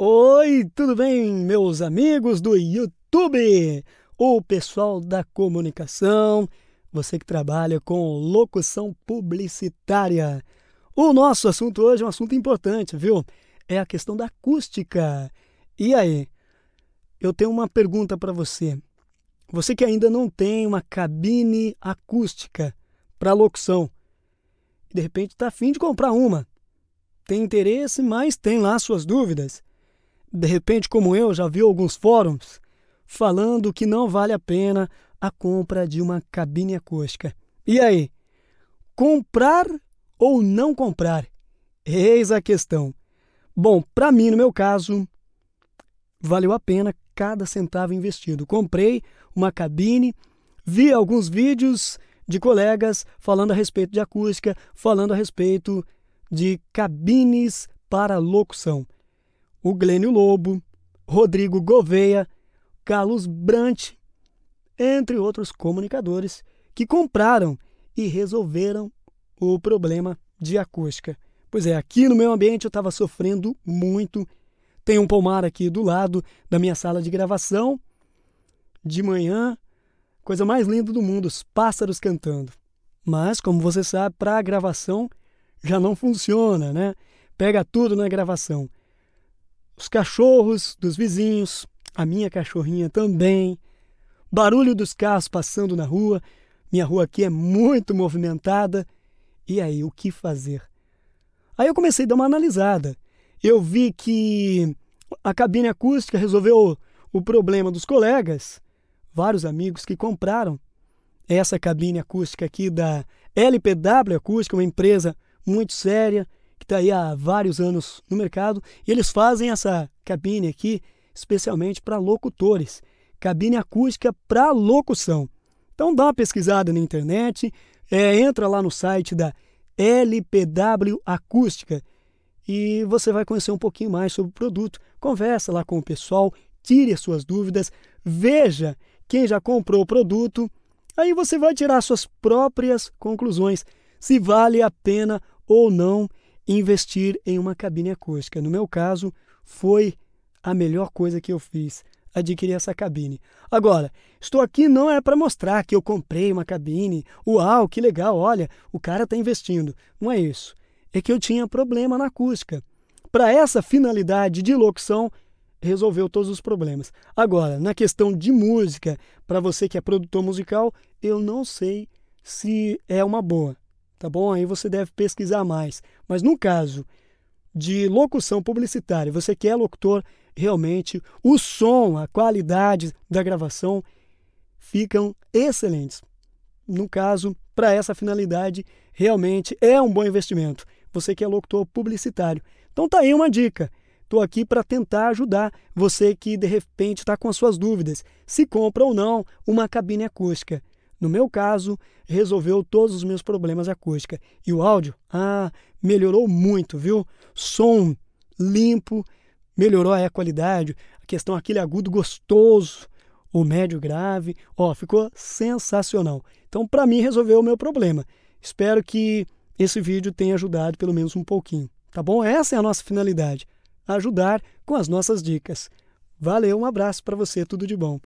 Oi, tudo bem, meus amigos do YouTube? O pessoal da comunicação, você que trabalha com locução publicitária. O nosso assunto hoje é um assunto importante, viu? É a questão da acústica. E aí? Eu tenho uma pergunta para você. Você que ainda não tem uma cabine acústica para locução, de repente está afim de comprar uma. Tem interesse, mas tem lá suas dúvidas de repente, como eu, já vi alguns fóruns falando que não vale a pena a compra de uma cabine acústica. E aí? Comprar ou não comprar? Eis a questão. Bom, para mim, no meu caso, valeu a pena cada centavo investido. Comprei uma cabine, vi alguns vídeos de colegas falando a respeito de acústica, falando a respeito de cabines para locução o Glênio Lobo, Rodrigo Gouveia, Carlos Brant, entre outros comunicadores que compraram e resolveram o problema de acústica. Pois é, aqui no meu ambiente eu estava sofrendo muito. Tem um pomar aqui do lado da minha sala de gravação. De manhã, coisa mais linda do mundo, os pássaros cantando. Mas, como você sabe, para a gravação já não funciona, né? Pega tudo na gravação os cachorros dos vizinhos, a minha cachorrinha também, barulho dos carros passando na rua. Minha rua aqui é muito movimentada. E aí, o que fazer? Aí eu comecei a dar uma analisada. Eu vi que a cabine acústica resolveu o problema dos colegas, vários amigos que compraram essa cabine acústica aqui da LPW Acústica, uma empresa muito séria, está aí há vários anos no mercado, e eles fazem essa cabine aqui especialmente para locutores, cabine acústica para locução. Então dá uma pesquisada na internet, é, entra lá no site da LPW Acústica e você vai conhecer um pouquinho mais sobre o produto. Conversa lá com o pessoal, tire as suas dúvidas, veja quem já comprou o produto, aí você vai tirar suas próprias conclusões, se vale a pena ou não investir em uma cabine acústica. No meu caso, foi a melhor coisa que eu fiz, adquirir essa cabine. Agora, estou aqui não é para mostrar que eu comprei uma cabine, uau, que legal, olha, o cara está investindo. Não é isso. É que eu tinha problema na acústica. Para essa finalidade de locução, resolveu todos os problemas. Agora, na questão de música, para você que é produtor musical, eu não sei se é uma boa tá bom? Aí você deve pesquisar mais. Mas no caso de locução publicitária, você quer é locutor, realmente o som, a qualidade da gravação ficam excelentes. No caso, para essa finalidade, realmente é um bom investimento. Você que é locutor publicitário. Então tá aí uma dica. Estou aqui para tentar ajudar você que de repente está com as suas dúvidas se compra ou não uma cabine acústica. No meu caso, resolveu todos os meus problemas acústica. E o áudio, ah, melhorou muito, viu? Som limpo, melhorou a qualidade, a questão aquele agudo gostoso, o médio grave, ó, ficou sensacional. Então, para mim resolveu o meu problema. Espero que esse vídeo tenha ajudado pelo menos um pouquinho, tá bom? Essa é a nossa finalidade, ajudar com as nossas dicas. Valeu, um abraço para você, tudo de bom.